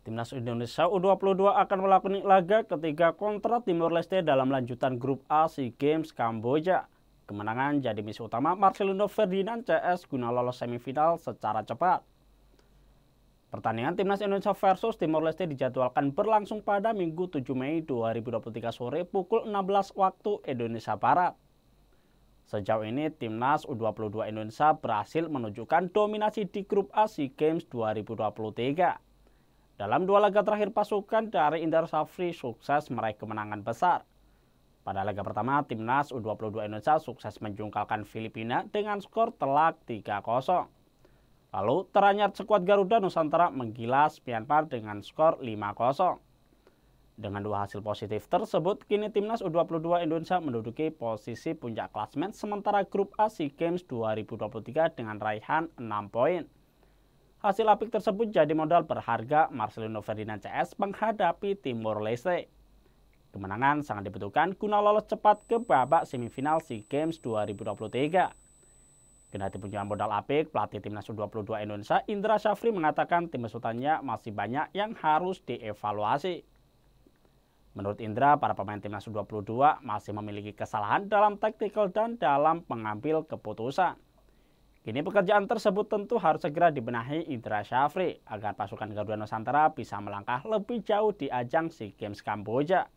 Timnas Indonesia U22 akan melakoni laga ketiga kontra Timor Leste dalam lanjutan grup A SEA Games Kamboja. Kemenangan jadi misi utama Marcelino Ferdinand CS guna lolos semifinal secara cepat. Pertandingan Timnas Indonesia versus Timor Leste dijadwalkan berlangsung pada Minggu 7 Mei 2023 sore pukul 16 waktu Indonesia Barat. Sejauh ini Timnas U22 Indonesia berhasil menunjukkan dominasi di grup A SEA Games 2023. Dalam dua laga terakhir pasukan dari Inter Safri sukses meraih kemenangan besar. Pada laga pertama, timnas U22 Indonesia sukses menjungkalkan Filipina dengan skor telak 3-0. Lalu, teranyar sekuat Garuda Nusantara menggilas Myanmar dengan skor 5-0. Dengan dua hasil positif tersebut, kini timnas U22 Indonesia menduduki posisi puncak klasmen sementara grup A SEA Games 2023 dengan raihan 6 poin. Hasil apik tersebut jadi modal berharga Marcelino Ferdinand CS menghadapi Timur Leste. Kemenangan sangat dibutuhkan guna lolos cepat ke babak semifinal SEA Games 2023. Kendati punya modal apik, pelatih timnas U22 Indonesia Indra Syafri mengatakan tim besutannya masih banyak yang harus dievaluasi. Menurut Indra, para pemain timnas U22 masih memiliki kesalahan dalam taktikal dan dalam pengambil keputusan. Kini pekerjaan tersebut tentu harus segera dibenahi Indra Syafri agar pasukan Garuda Nusantara bisa melangkah lebih jauh di ajang SEA Games Kamboja.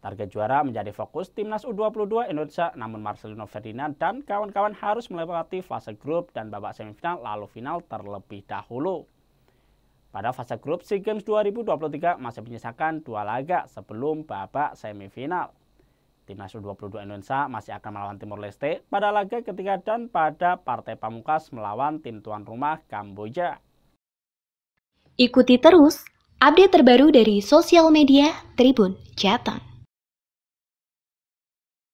Target juara menjadi fokus timnas U22 Indonesia, namun Marcelino Ferdinand dan kawan-kawan harus melewati fase grup dan babak semifinal lalu final terlebih dahulu. Pada fase grup SEA Games 2023 masih menyisakan dua laga sebelum babak semifinal. Timnas U22 Indonesia masih akan melawan Timor Leste pada laga ketiga dan pada partai pamungkas melawan tim tuan rumah Kamboja. Ikuti terus update terbaru dari sosial media Tribun Jateng.